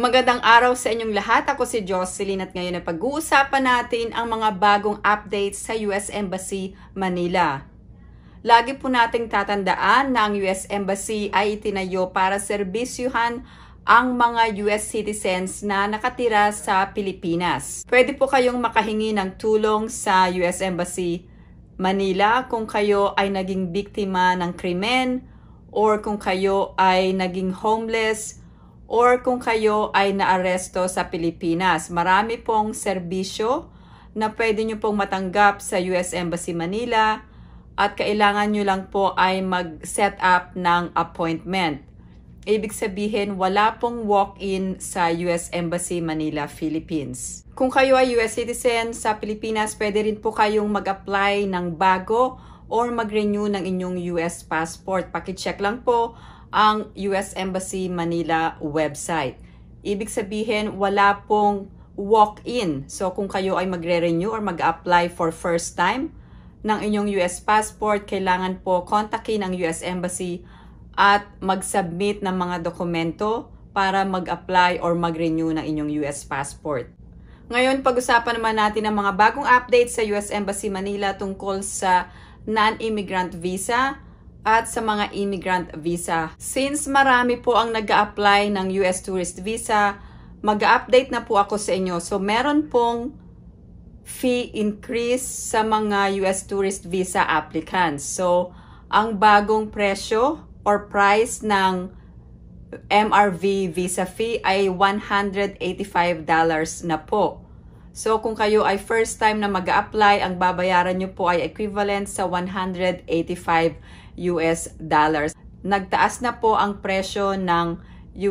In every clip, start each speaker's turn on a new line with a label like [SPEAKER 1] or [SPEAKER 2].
[SPEAKER 1] Magandang araw sa inyong lahat. Ako si Jocelyn at ngayon ay pag-uusapan natin ang mga bagong updates sa US Embassy Manila. Lagi po nating tatandaan na ang US Embassy ay itinayo para serbisyuhan ang mga US citizens na nakatira sa Pilipinas. Pwede po kayong makahingi ng tulong sa US Embassy Manila kung kayo ay naging biktima ng krimen or kung kayo ay naging homeless or kung kayo ay naaresto sa Pilipinas. Marami pong serbisyo na pwede nyo pong matanggap sa US Embassy Manila at kailangan nyo lang po ay mag-set up ng appointment. Ibig sabihin, wala pong walk-in sa US Embassy Manila, Philippines. Kung kayo ay US citizen sa Pilipinas, pwede rin po kayong mag-apply ng bago or mag-renew ng inyong US passport. Pakicheck lang po ang US Embassy Manila website. Ibig sabihin, wala pong walk-in. So kung kayo ay magre-renew or mag-apply for first time ng inyong US passport, kailangan po kontakin ang US Embassy at mag-submit ng mga dokumento para mag-apply or mag-renew ng inyong US passport. Ngayon, pag-usapan naman natin ang mga bagong updates sa US Embassy Manila tungkol sa non-immigrant visa at sa mga immigrant visa. Since marami po ang nag apply ng US tourist visa, mag update na po ako sa inyo. So meron pong fee increase sa mga US tourist visa applicants. So ang bagong presyo or price ng MRV visa fee ay $185 na po. So kung kayo ay first time na mag apply ang babayaran nyo po ay equivalent sa $185 US dollars. Nagtaas na po ang presyo ng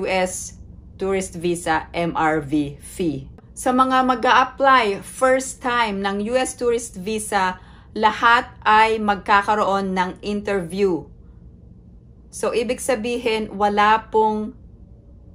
[SPEAKER 1] US tourist visa MRV fee. Sa mga mag a apply first time ng US tourist visa, lahat ay magkakaroon ng interview. So, ibig sabihin, wala pong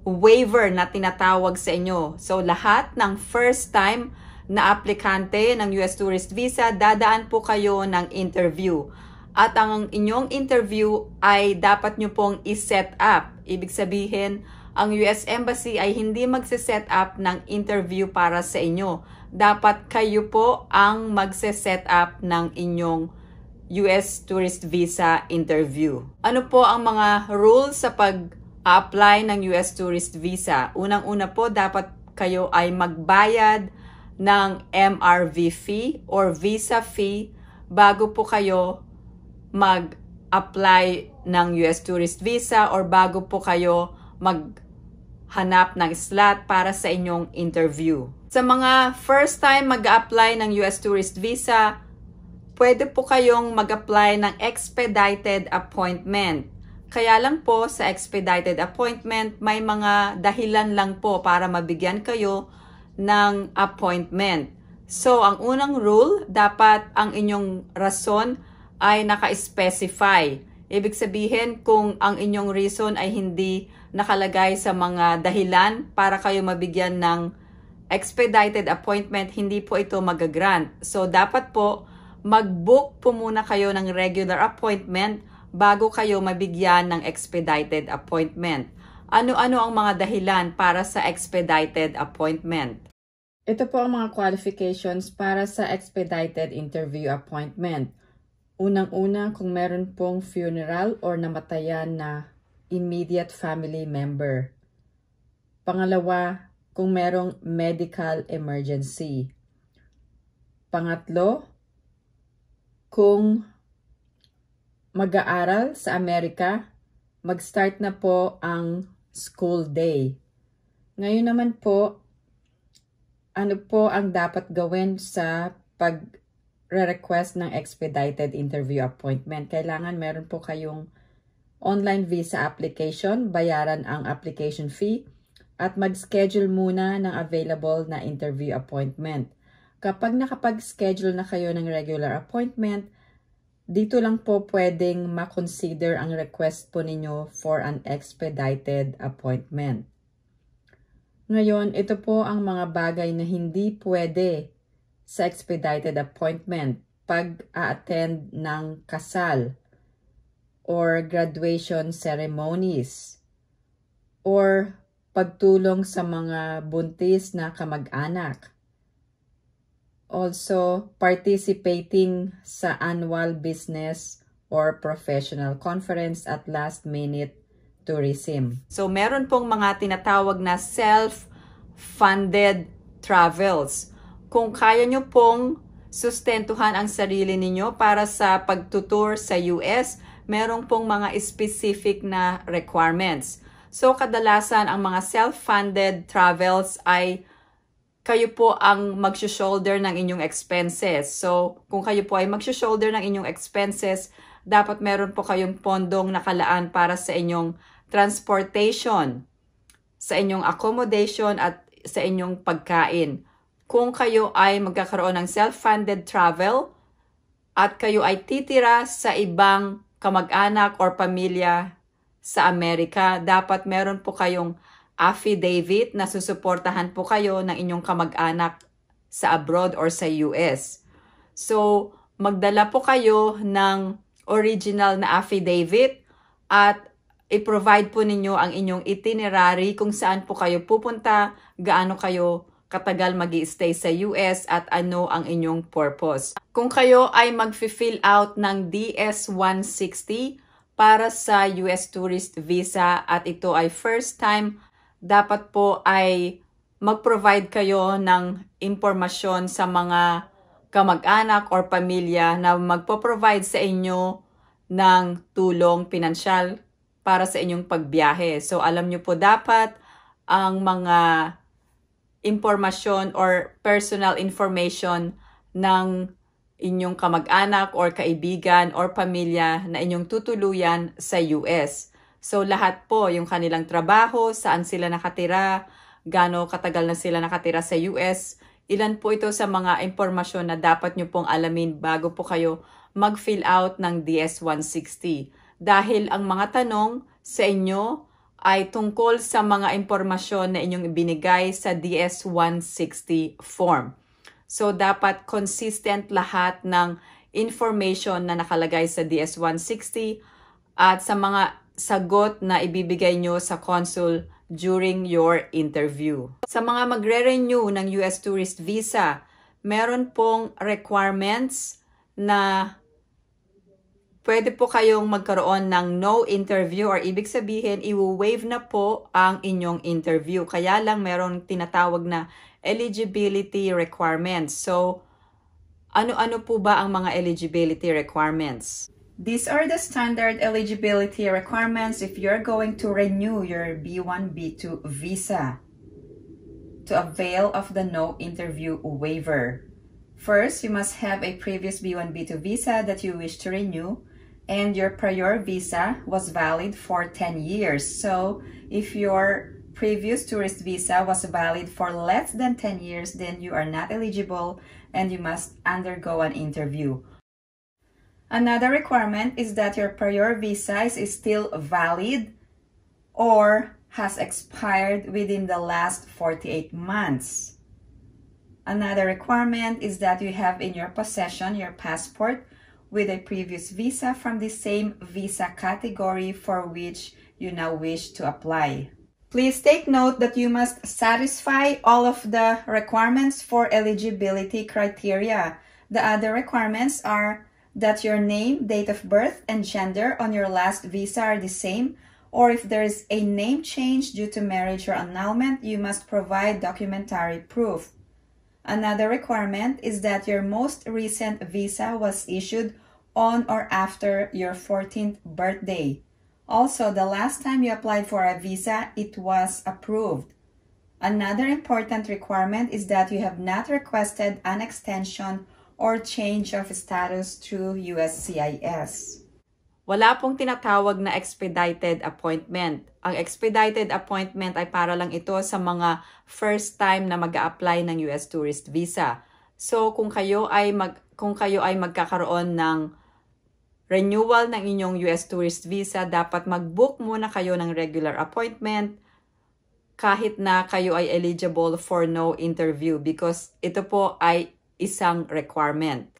[SPEAKER 1] waiver na tinatawag sa inyo. So, lahat ng first time na aplikante ng US tourist visa, dadaan po kayo ng interview at ang inyong interview ay dapat nyo pong iset up. Ibig sabihin, ang US Embassy ay hindi magse-set up ng interview para sa inyo. Dapat kayo po ang magse-set up ng inyong US Tourist Visa interview. Ano po ang mga rules sa pag-apply ng US Tourist Visa? Unang-una po, dapat kayo ay magbayad ng MRV fee or visa fee bago po kayo mag-apply ng US tourist visa or bago po kayo maghanap ng slot para sa inyong interview. Sa mga first time mag-apply ng US tourist visa, pwede po kayong mag-apply ng expedited appointment. Kaya lang po sa expedited appointment, may mga dahilan lang po para mabigyan kayo ng appointment. So, ang unang rule, dapat ang inyong rason ay naka-specify. Ibig sabihin kung ang inyong reason ay hindi nakalagay sa mga dahilan para kayo mabigyan ng expedited appointment, hindi po ito magagrant. So dapat po mag-book po muna kayo ng regular appointment bago kayo mabigyan ng expedited appointment. Ano-ano ang mga dahilan para sa expedited appointment? Ito po ang mga qualifications para sa expedited interview appointment. Unang-una kung meron pong funeral or namatayan na immediate family member. Pangalawa, kung merong medical emergency. Pangatlo, kung mag-aaral sa Amerika, mag-start na po ang school day. Ngayon naman po, ano po ang dapat gawin sa pag request ng expedited interview appointment, kailangan meron po kayong online visa application, bayaran ang application fee, at mag-schedule muna ng available na interview appointment. Kapag nakapag-schedule na kayo ng regular appointment, dito lang po pwedeng makonsider ang request po ninyo for an expedited appointment. Ngayon, ito po ang mga bagay na hindi pwede sa expedited appointment, pag-attend ng kasal or graduation ceremonies or pagtulong sa mga buntis na kamag-anak. Also, participating sa annual business or professional conference at last-minute tourism. So, meron pong mga tinatawag na self-funded travels kung kaya nyo pong sustentuhan ang sarili ninyo para sa pagtutur sa US, merong pong mga specific na requirements. So kadalasan ang mga self-funded travels ay kayo po ang magsho-shoulder ng inyong expenses. So, kung kayo po ay magsho-shoulder ng inyong expenses, dapat meron po kayong pondong nakalaan para sa inyong transportation, sa inyong accommodation at sa inyong pagkain kung kayo ay magkakaroon ng self-funded travel at kayo ay titira sa ibang kamag-anak or pamilya sa Amerika, dapat meron po kayong affidavit na susuportahan po kayo ng inyong kamag-anak sa abroad or sa US. So, magdala po kayo ng original na affidavit at i-provide po ninyo ang inyong itinerary kung saan po kayo pupunta, gaano kayo katagal mag stay sa US at ano ang inyong purpose. Kung kayo ay mag-fill out ng DS-160 para sa US tourist visa at ito ay first time, dapat po ay mag-provide kayo ng impormasyon sa mga kamag-anak or pamilya na magpo-provide sa inyo ng tulong pinansyal para sa inyong pagbiyahe. So alam nyo po dapat ang mga information or personal information ng inyong kamag-anak or kaibigan or pamilya na inyong tutuluyan sa US. So lahat po, yung kanilang trabaho, saan sila nakatira, gaano katagal na sila nakatira sa US, ilan po ito sa mga impormasyon na dapat nyo pong alamin bago po kayo mag-fill out ng DS-160. Dahil ang mga tanong sa inyo ay tungkol sa mga impormasyon na inyong ibinigay sa DS-160 form. So dapat consistent lahat ng information na nakalagay sa DS-160 at sa mga sagot na ibibigay nyo sa consul during your interview. Sa mga magre-renew ng US tourist visa, meron pong requirements na pwede po kayong magkaroon ng no interview or ibig sabihin, i waive na po ang inyong interview. Kaya lang meron tinatawag na eligibility requirements. So, ano-ano po ba ang mga eligibility requirements? These are the standard eligibility requirements if you're going to renew your B1, B2 visa to avail of the no interview waiver. First, you must have a previous B1, B2 visa that you wish to renew and your prior visa was valid for 10 years. So if your previous tourist visa was valid for less than 10 years, then you are not eligible and you must undergo an interview. Another requirement is that your prior visa is still valid or has expired within the last 48 months. Another requirement is that you have in your possession your passport with a previous visa from the same visa category for which you now wish to apply. Please take note that you must satisfy all of the requirements for eligibility criteria. The other requirements are that your name, date of birth, and gender on your last visa are the same, or if there is a name change due to marriage or annulment, you must provide documentary proof. Another requirement is that your most recent visa was issued on or after your 14th birthday. Also, the last time you applied for a visa, it was approved. Another important requirement is that you have not requested an extension or change of status through USCIS. Wala pong tinatawag na expedited appointment. Ang expedited appointment ay para lang ito sa mga first time na mag apply ng US tourist visa. So kung kayo ay mag kung kayo ay magkakaroon ng renewal ng inyong US tourist visa, dapat mag-book muna kayo ng regular appointment kahit na kayo ay eligible for no interview because ito po ay isang requirement.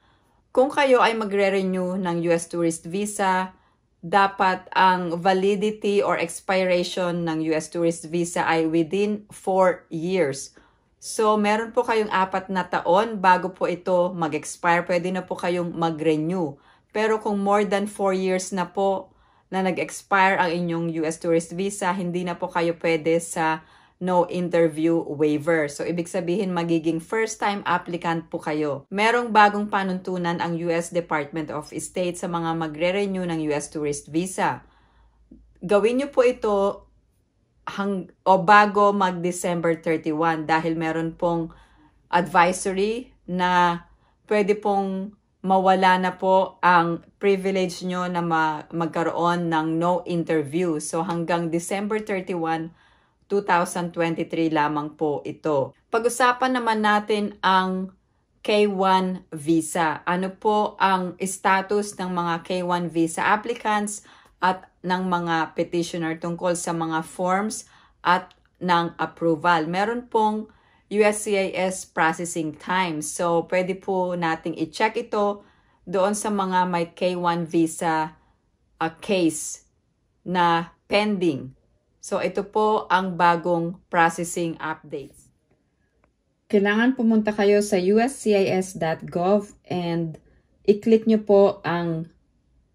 [SPEAKER 1] Kung kayo ay magre-renew ng US tourist visa, dapat ang validity or expiration ng US tourist visa ay within 4 years. So, meron po kayong apat na taon bago po ito mag-expire. Pwede na po kayong mag-renew. Pero kung more than 4 years na po na nag-expire ang inyong US tourist visa, hindi na po kayo pwede sa no interview waiver. So, ibig sabihin magiging first-time applicant po kayo. Merong bagong panuntunan ang US Department of State sa mga magre-renew ng US tourist visa. Gawin nyo po ito hang, o bago mag-December 31 dahil meron pong advisory na pwede pong mawala na po ang privilege nyo na ma- magkaroon ng no interview. So hanggang December 31, 2023 lamang po ito. Pag-usapan naman natin ang K1 visa. Ano po ang status ng mga K1 visa applicants at ng mga petitioner tungkol sa mga forms at ng approval. Meron pong USCIS processing time. So, pwede po nating i-check ito doon sa mga may K1 visa uh, case na pending. So, ito po ang bagong processing updates. Kailangan pumunta kayo sa uscis.gov and i-click nyo po ang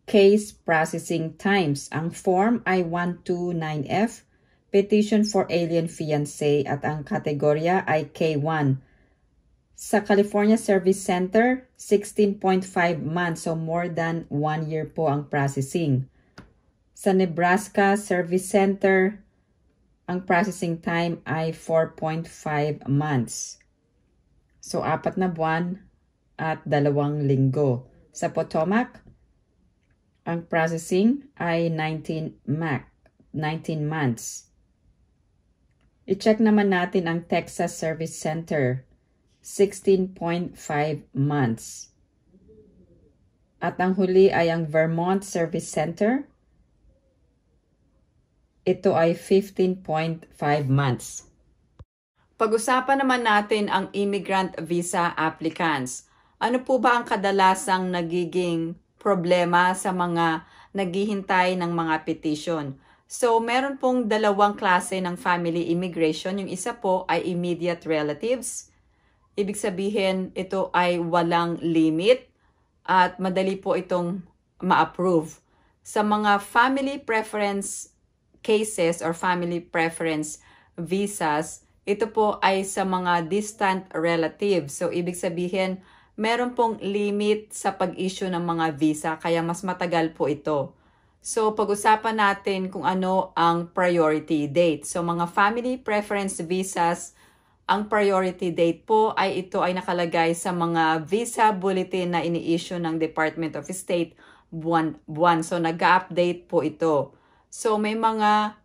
[SPEAKER 1] case processing times. Ang form I-129F Petition for Alien Fiancé at ang kategorya ay K1. Sa California Service Center, 16.5 months so more than 1 year po ang processing. Sa Nebraska Service Center, ang processing time ay 4.5 months. So, apat na buwan at dalawang linggo. Sa Potomac, ang processing ay 19 19 months. I-check naman natin ang Texas Service Center, 16.5 months. At ang huli ay ang Vermont Service Center, ito ay 15.5 months. Pag-usapan naman natin ang immigrant visa applicants. Ano po ba ang kadalasang nagiging problema sa mga naghihintay ng mga petition? So, meron pong dalawang klase ng family immigration. Yung isa po ay immediate relatives. Ibig sabihin, ito ay walang limit at madali po itong ma-approve. Sa mga family preference cases or family preference visas, ito po ay sa mga distant relatives. So, ibig sabihin, meron pong limit sa pag-issue ng mga visa, kaya mas matagal po ito. So, pag-usapan natin kung ano ang priority date. So, mga family preference visas, ang priority date po ay ito ay nakalagay sa mga visa bulletin na ini-issue ng Department of State buwan-buwan. So, nag-update po ito. So, may mga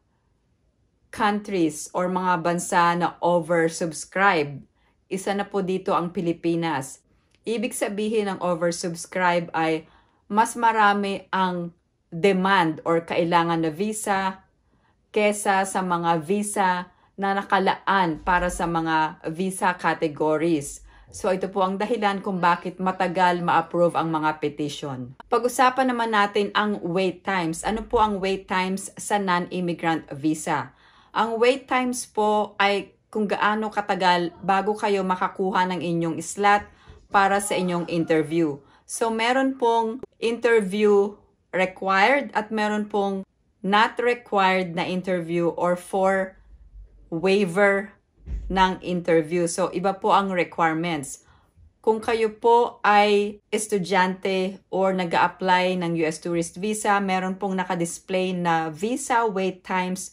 [SPEAKER 1] countries or mga bansa na oversubscribe. Isa na po dito ang Pilipinas. Ibig sabihin ng oversubscribe ay mas marami ang demand or kailangan na visa kesa sa mga visa na nakalaan para sa mga visa categories. So ito po ang dahilan kung bakit matagal ma-approve ang mga petition. Pag-usapan naman natin ang wait times. Ano po ang wait times sa non-immigrant visa? Ang wait times po ay kung gaano katagal bago kayo makakuha ng inyong slot para sa inyong interview. So meron pong interview required at meron pong not required na interview or for waiver ng interview. So, iba po ang requirements. Kung kayo po ay estudyante or nag apply ng US Tourist Visa, meron pong nakadisplay na visa wait times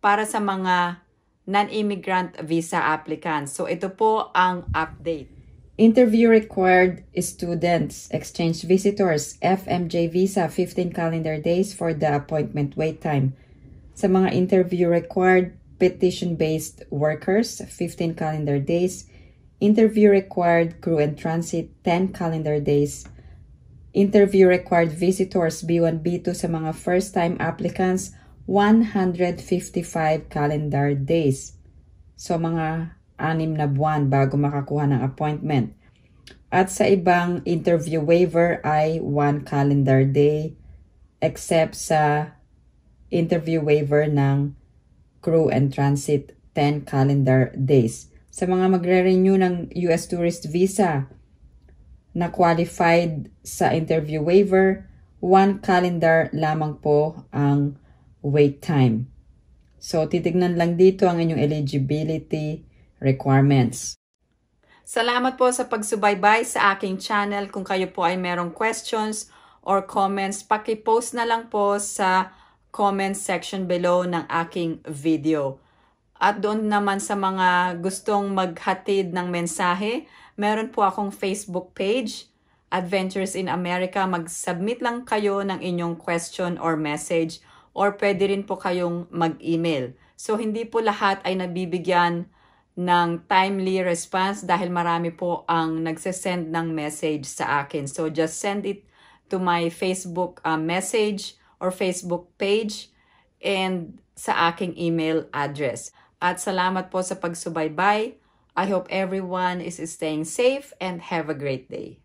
[SPEAKER 1] para sa mga non-immigrant visa applicants. So, ito po ang update. Interview required students, exchange visitors, FMJ visa, 15 calendar days for the appointment wait time. Sa mga interview required, petition-based workers, 15 calendar days. Interview required, crew and transit, 10 calendar days. Interview required visitors, B1, B2 sa mga first-time applicants, 155 calendar days. So mga anim na buwan bago makakuha ng appointment. At sa ibang interview waiver ay one calendar day except sa interview waiver ng crew and transit 10 calendar days. Sa mga magre-renew ng US tourist visa na qualified sa interview waiver, one calendar lamang po ang wait time. So, titignan lang dito ang inyong eligibility requirements. Salamat po sa pagsubaybay sa aking channel. Kung kayo po ay merong questions or comments, paki-post na lang po sa comment section below ng aking video. At doon naman sa mga gustong maghatid ng mensahe, meron po akong Facebook page, Adventures in America. Mag-submit lang kayo ng inyong question or message or pwede rin po kayong mag-email. So hindi po lahat ay nabibigyan ng timely response dahil marami po ang nagsesend ng message sa akin. So just send it to my Facebook uh, message or Facebook page and sa aking email address. At salamat po sa pagsubaybay. I hope everyone is staying safe and have a great day.